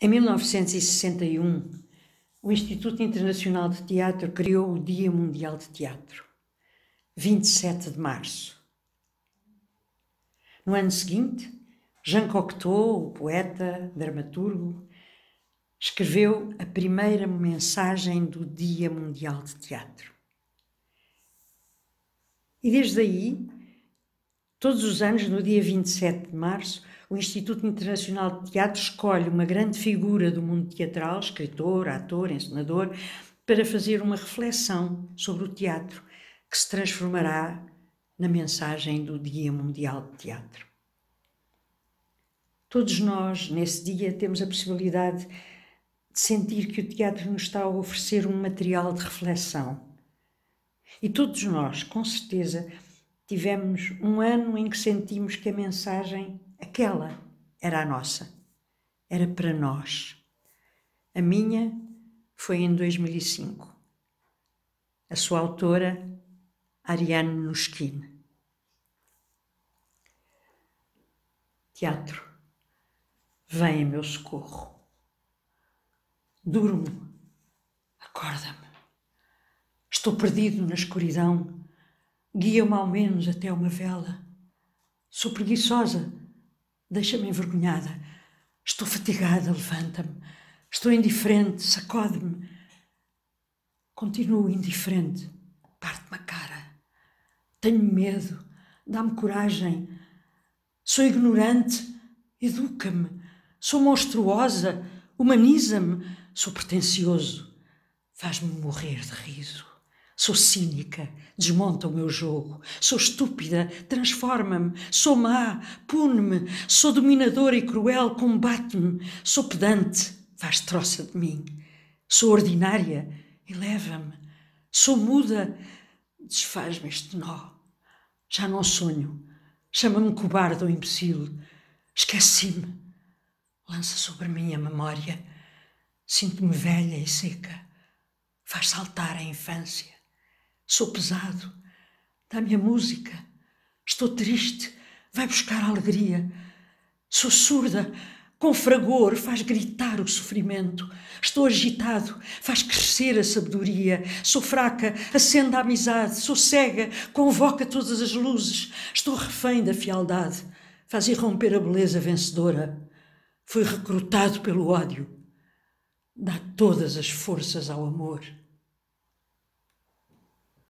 Em 1961, o Instituto Internacional de Teatro criou o Dia Mundial de Teatro, 27 de março. No ano seguinte, Jean Cocteau, o poeta, dramaturgo, escreveu a primeira mensagem do Dia Mundial de Teatro. E desde aí Todos os anos, no dia 27 de março, o Instituto Internacional de Teatro escolhe uma grande figura do mundo teatral, escritor, ator, encenador, para fazer uma reflexão sobre o teatro, que se transformará na mensagem do Dia Mundial de Teatro. Todos nós, nesse dia, temos a possibilidade de sentir que o teatro nos está a oferecer um material de reflexão. E todos nós, com certeza, Tivemos um ano em que sentimos que a mensagem, aquela, era a nossa, era para nós. A minha foi em 2005. A sua autora, Ariane Nuskin. Teatro, vem em meu socorro. Durmo, acorda-me. Estou perdido na escuridão Guia-me ao menos até uma vela. Sou preguiçosa. Deixa-me envergonhada. Estou fatigada, levanta-me. Estou indiferente, sacode-me. Continuo indiferente. Parte-me a cara. Tenho medo. Dá-me coragem. Sou ignorante. Educa-me. Sou monstruosa. Humaniza-me. Sou pretencioso. Faz-me morrer de riso. Sou cínica, desmonta o meu jogo. Sou estúpida, transforma-me. Sou má, pune-me. Sou dominadora e cruel, combate-me. Sou pedante, faz troça de mim. Sou ordinária, eleva-me. Sou muda, desfaz-me este nó. Já não sonho. Chama-me cobarde ou imbecil. Esqueci-me. Lança sobre mim a memória. Sinto-me velha e seca. Faz saltar a infância sou pesado, dá-me a música, estou triste, vai buscar a alegria, sou surda, com fragor faz gritar o sofrimento. Estou agitado, faz crescer a sabedoria. Sou fraca, acende a amizade. Sou cega, convoca todas as luzes. Estou refém da fialdade, faz irromper a beleza vencedora. Fui recrutado pelo ódio, dá todas as forças ao amor.